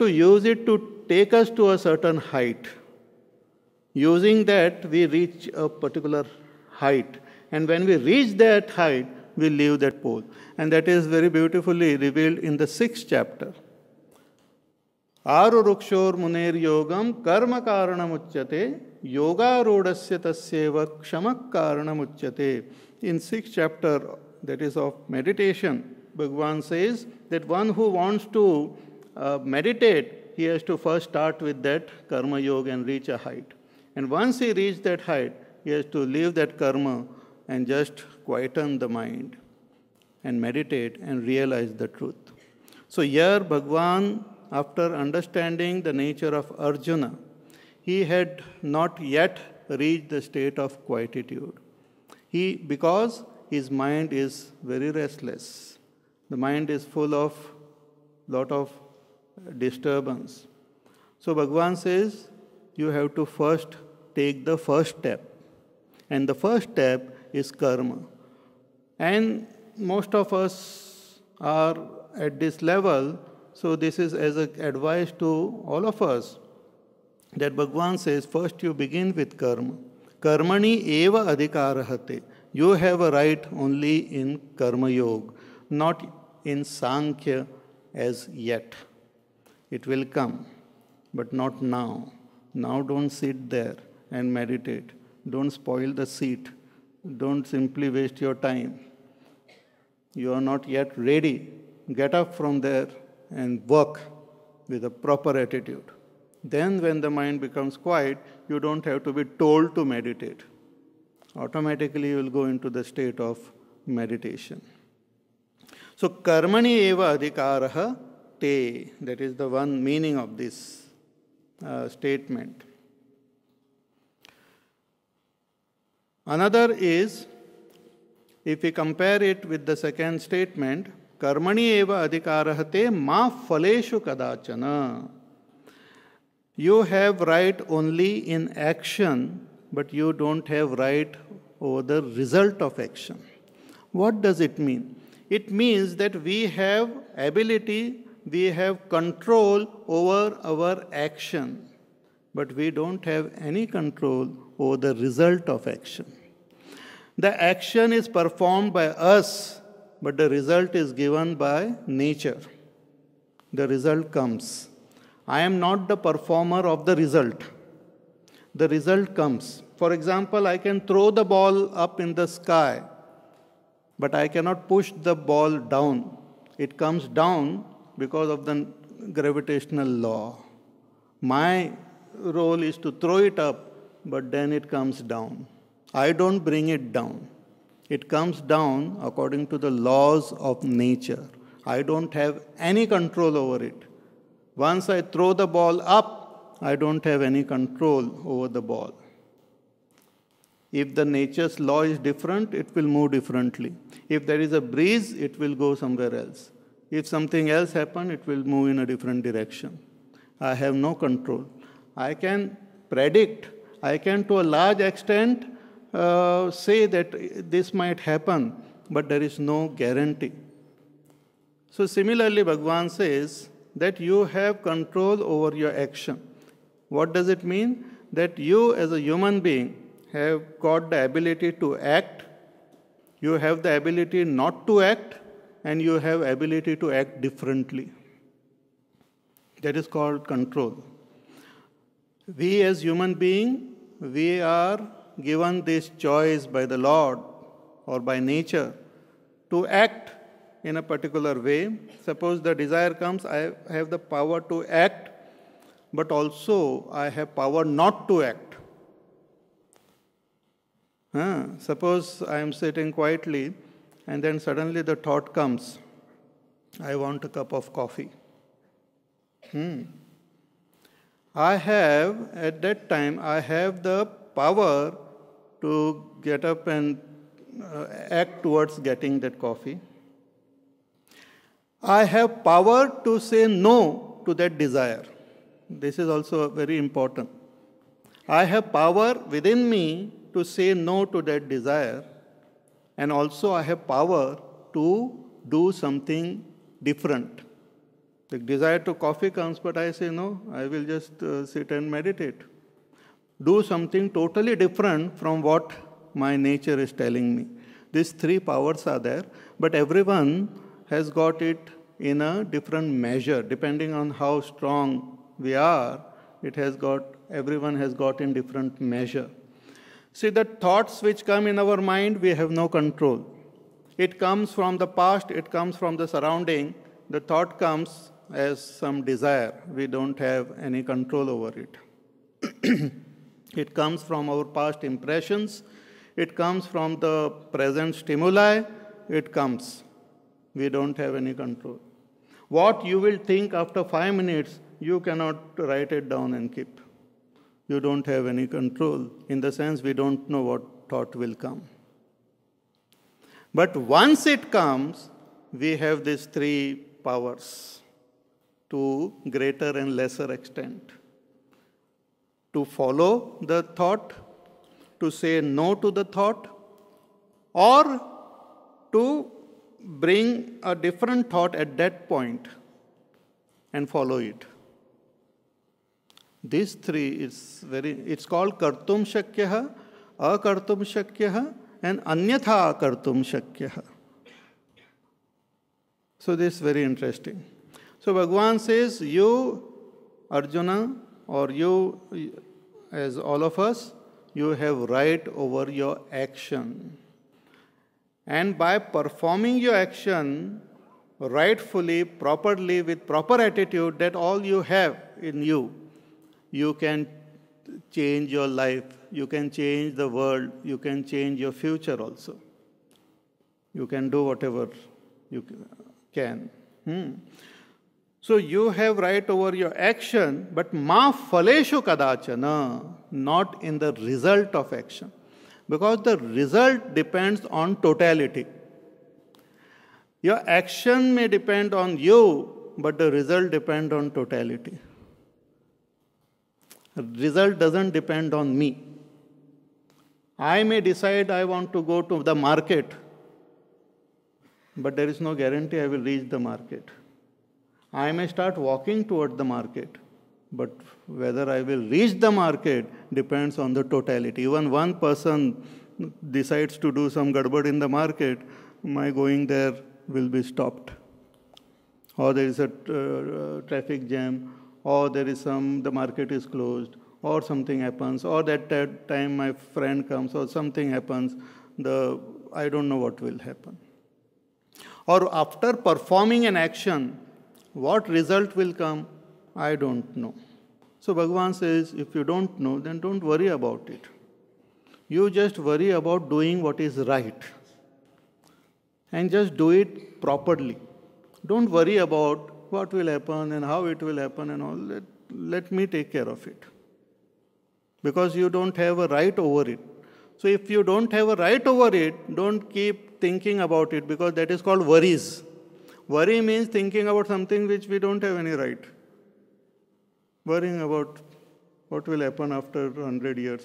to use it to take us to a certain height. Using that, we reach a particular height. And when we reach that height, we leave that pole. And that is very beautifully revealed in the sixth chapter. Aru rukshor munir yogam karma karana muchyate yoga rudasyata seva shamak karana muchyate. In sixth chapter, that is of meditation, Bhagavan says that one who wants to uh, meditate, he has to first start with that karma yoga and reach a height. And once he reaches that height, he has to leave that karma and just quieten the mind and meditate and realize the truth. So here Bhagwan, after understanding the nature of Arjuna, he had not yet reached the state of quietude. He, because his mind is very restless, the mind is full of lot of disturbance. So Bhagwan says you have to first take the first step. And the first step is karma. And most of us are at this level, so this is as an advice to all of us that Bhagwan says first you begin with karma. Karmani eva adhikarahate. You have a right only in karma yoga, not in Sankhya as yet. It will come, but not now. Now don't sit there and meditate. Don't spoil the seat. Don't simply waste your time. You are not yet ready. Get up from there and work with a proper attitude. Then, when the mind becomes quiet, you don't have to be told to meditate. Automatically, you will go into the state of meditation. So, karmani eva adhikaraha bhakti. That is the one meaning of this uh, statement. Another is, if we compare it with the second statement, "Karmani eva अधिकारः ma मा kadachana. you have right only in action but you don't have right over the result of action what does it mean it means that we have ability we have control over our action, but we don't have any control over the result of action. The action is performed by us, but the result is given by nature. The result comes. I am not the performer of the result. The result comes. For example, I can throw the ball up in the sky, but I cannot push the ball down. It comes down because of the gravitational law. My role is to throw it up, but then it comes down. I don't bring it down. It comes down according to the laws of nature. I don't have any control over it. Once I throw the ball up, I don't have any control over the ball. If the nature's law is different, it will move differently. If there is a breeze, it will go somewhere else. If something else happens, it will move in a different direction. I have no control. I can predict, I can to a large extent uh, say that this might happen, but there is no guarantee. So, similarly, Bhagwan says that you have control over your action. What does it mean? That you, as a human being, have got the ability to act, you have the ability not to act, and you have ability to act differently. That is called control. We as human being, we are given this choice by the Lord or by nature to act in a particular way. Suppose the desire comes, I have the power to act, but also I have power not to act. Huh? Suppose I am sitting quietly and then suddenly the thought comes I want a cup of coffee. Hmm. I have, at that time, I have the power to get up and uh, act towards getting that coffee. I have power to say no to that desire. This is also very important. I have power within me to say no to that desire and also I have power to do something different. The desire to coffee comes, but I say, no, I will just uh, sit and meditate. Do something totally different from what my nature is telling me. These three powers are there, but everyone has got it in a different measure, depending on how strong we are. It has got, everyone has got in different measure. See, the thoughts which come in our mind, we have no control. It comes from the past, it comes from the surrounding. The thought comes as some desire. We don't have any control over it. it comes from our past impressions, it comes from the present stimuli, it comes. We don't have any control. What you will think after five minutes, you cannot write it down and keep you don't have any control. In the sense, we don't know what thought will come. But once it comes, we have these three powers to greater and lesser extent to follow the thought, to say no to the thought, or to bring a different thought at that point and follow it these three it's very it's called kartum shakya, akartum shakyah and anyatha akartum shakyah so this is very interesting so bhagwan says you arjuna or you as all of us you have right over your action and by performing your action rightfully properly with proper attitude that all you have in you you can change your life, you can change the world, you can change your future also. You can do whatever you can. Hmm. So you have right over your action, but ma faleshu kadachana, not in the result of action. Because the result depends on totality. Your action may depend on you, but the result depends on totality result doesn't depend on me. I may decide I want to go to the market, but there is no guarantee I will reach the market. I may start walking toward the market, but whether I will reach the market depends on the totality. Even one person decides to do some gadbad in the market, my going there will be stopped. Or there is a uh, traffic jam, or there is some, the market is closed, or something happens, or that, time my friend comes, or something happens, the, I don't know what will happen. Or after performing an action, what result will come? I don't know. So Bhagavan says, if you don't know, then don't worry about it. You just worry about doing what is right. And just do it properly. Don't worry about what will happen and how it will happen and all, let, let me take care of it. Because you don't have a right over it. So if you don't have a right over it, don't keep thinking about it because that is called worries. Worry means thinking about something which we don't have any right. Worrying about what will happen after 100 years.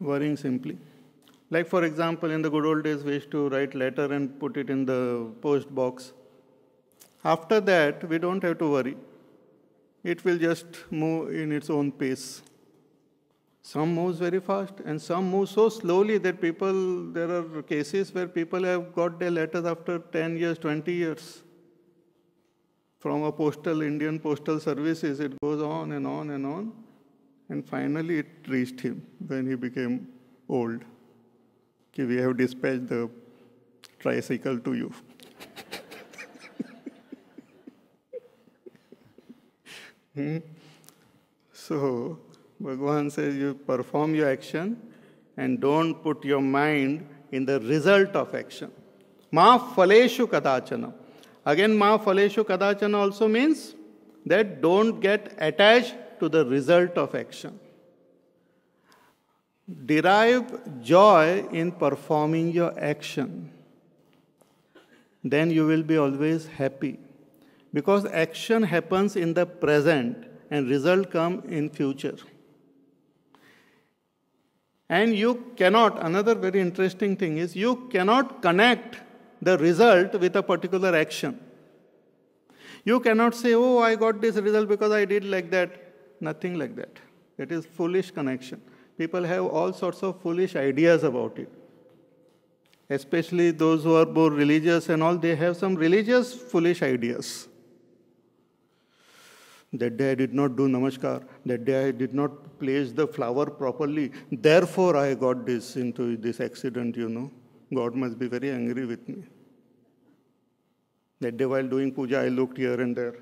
Worrying simply. Like for example, in the good old days, we used to write letter and put it in the post box. After that, we don't have to worry. It will just move in its own pace. Some moves very fast and some move so slowly that people, there are cases where people have got their letters after 10 years, 20 years. From a postal, Indian postal services, it goes on and on and on. And finally, it reached him when he became old we have dispatched the tricycle to you. Hmm? So, Bhagavan says you perform your action and don't put your mind in the result of action. Ma phaleshu kadachana. Again, ma phaleshu kadachana also means that don't get attached to the result of action derive joy in performing your action, then you will be always happy. Because action happens in the present and result come in future. And you cannot, another very interesting thing is you cannot connect the result with a particular action. You cannot say, oh, I got this result because I did like that. Nothing like that. It is foolish connection people have all sorts of foolish ideas about it. Especially those who are more religious and all, they have some religious foolish ideas. That day I did not do namaskar, that day I did not place the flower properly, therefore I got this into this accident, you know. God must be very angry with me. That day while doing puja, I looked here and there.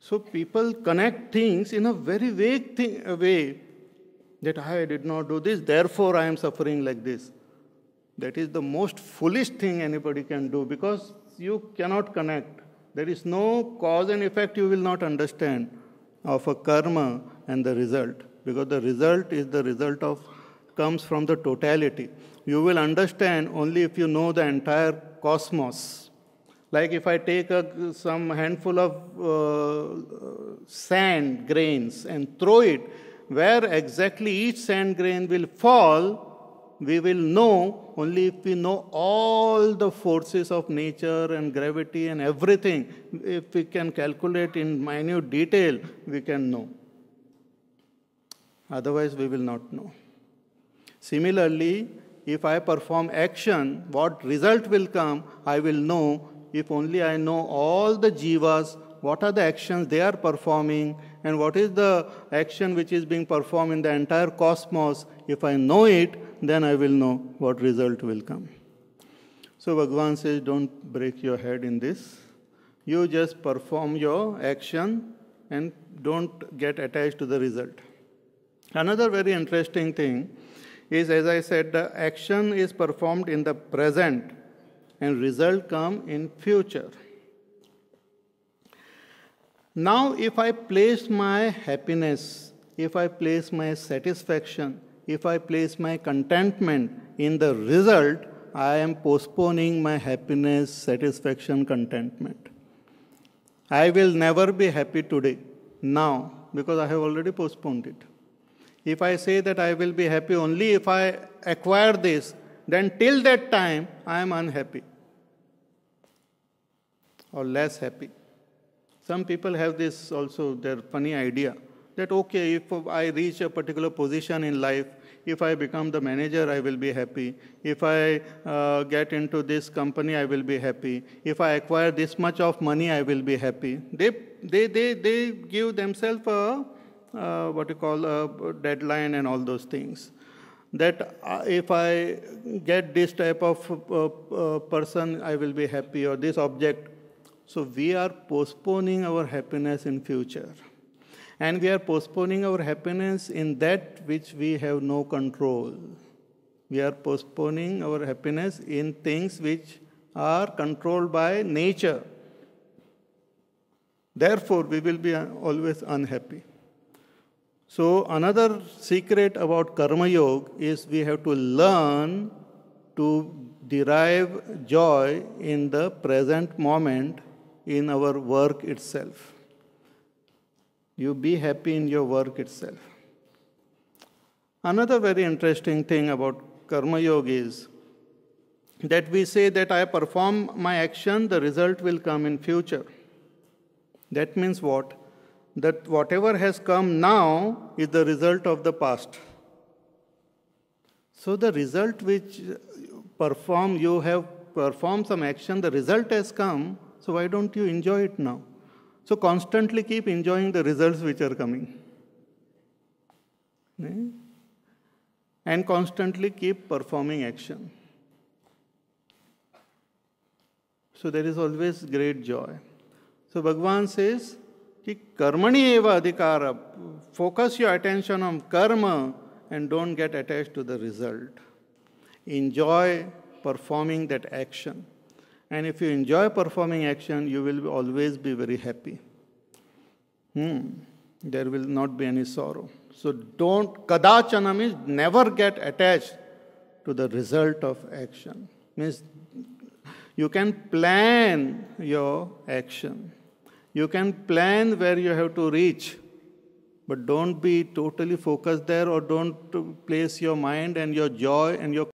So people connect things in a very vague thing, a way that I did not do this, therefore I am suffering like this. That is the most foolish thing anybody can do because you cannot connect. There is no cause and effect you will not understand of a karma and the result because the result is the result of comes from the totality. You will understand only if you know the entire cosmos. Like if I take a, some handful of uh, sand grains and throw it, where exactly each sand grain will fall, we will know only if we know all the forces of nature and gravity and everything. If we can calculate in minute detail, we can know. Otherwise, we will not know. Similarly, if I perform action, what result will come, I will know if only I know all the jivas, what are the actions they are performing, and what is the action which is being performed in the entire cosmos, if I know it, then I will know what result will come. So Bhagavan says, don't break your head in this. You just perform your action and don't get attached to the result. Another very interesting thing is, as I said, the action is performed in the present and result come in future. Now, if I place my happiness, if I place my satisfaction, if I place my contentment in the result, I am postponing my happiness, satisfaction, contentment. I will never be happy today, now, because I have already postponed it. If I say that I will be happy only if I acquire this, then till that time I am unhappy or less happy. Some people have this also, their funny idea that, okay, if I reach a particular position in life, if I become the manager, I will be happy. If I uh, get into this company, I will be happy. If I acquire this much of money, I will be happy. They, they, they, they give themselves a, uh, what you call a deadline and all those things. That uh, if I get this type of uh, uh, person, I will be happy, or this object, so we are postponing our happiness in future. And we are postponing our happiness in that which we have no control. We are postponing our happiness in things which are controlled by nature. Therefore, we will be always unhappy. So, another secret about Karma Yoga is we have to learn to derive joy in the present moment in our work itself. You be happy in your work itself. Another very interesting thing about Karma Yoga is that we say that I perform my action, the result will come in future. That means what? That whatever has come now is the result of the past. So the result which perform you have performed some action, the result has come, so why don't you enjoy it now? So constantly keep enjoying the results which are coming. And constantly keep performing action. So there is always great joy. So Bhagavan says, eva कर्मणि Focus your attention on karma and don't get attached to the result. enjoy performing that action. And if you enjoy performing action, you will always be very happy. Hmm. There will not be any sorrow. So don't, kadachana means never get attached to the result of action. Means you can plan your action. You can plan where you have to reach, but don't be totally focused there or don't place your mind and your joy and your